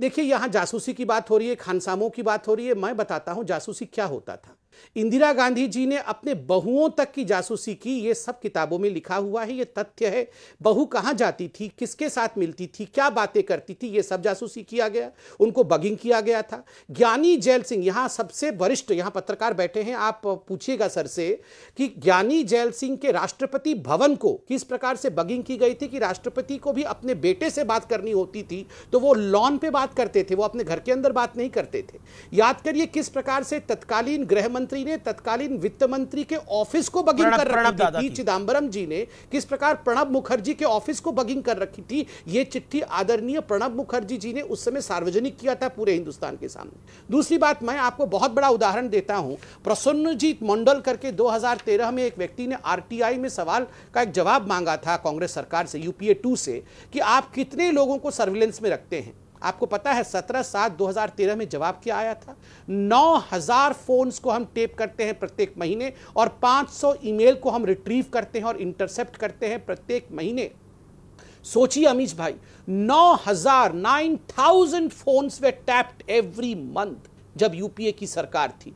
देखिए यहाँ जासूसी की बात हो रही है खानसामों की बात हो रही है मैं बताता हूँ जासूसी क्या होता था इंदिरा गांधी जी ने अपने बहुओं तक की जासूसी की ये सब किताबों में लिखा हुआ है ये तथ्य है बहु कहाँ जाती थी किसके साथ मिलती थी क्या बातें करती थी ये सब जासूसी किया गया उनको बगिंग किया गया था ज्ञानी जैल सिंह यहाँ सबसे वरिष्ठ यहाँ पत्रकार बैठे हैं आप पूछिएगा सर से कि ज्ञानी जैल सिंह के राष्ट्रपति भवन को किस प्रकार से बगिंग की गई थी कि राष्ट्रपति को भी अपने बेटे से बात करनी होती थी तो वो लॉन पे बात करते थे वो अपने घर के अंदर बात नहीं करते थे याद करिए किस प्रकार से तत्कालीन गृहमंत्री मंत्री ने तत्कालीन वित्त मंत्री के ऑफिस को बगिंग कर रखी थी चिदम्बरम जी ने किस प्रकार प्रणब मुखर्जी के ऑफिस को बगिंग कर रखी थी ये चिट्ठी आदरणीय प्रणब मुखर्जी जी ने उस समय सार्वजनिक किया था पूरे हिंदुस्तान के सामने दूसरी बात मैं आपको बहुत बड़ा उदाहरण देता हूं प्रसन्नजीत मंडल करके दो में एक व्यक्ति ने आर में सवाल का एक जवाब मांगा था कांग्रेस सरकार से यूपीए टू से कि आप कितने लोगों को सर्विलेंस में रखते हैं आपको पता है 17 सात 2013 में जवाब क्या आया था 9000 फोन्स को हम टेप करते हैं प्रत्येक महीने और 500 ईमेल को हम रिट्रीव करते हैं और इंटरसेप्ट करते हैं प्रत्येक महीने सोचिए अमीश भाई 9000 9000 phones were tapped every month जब यूपीए की सरकार थी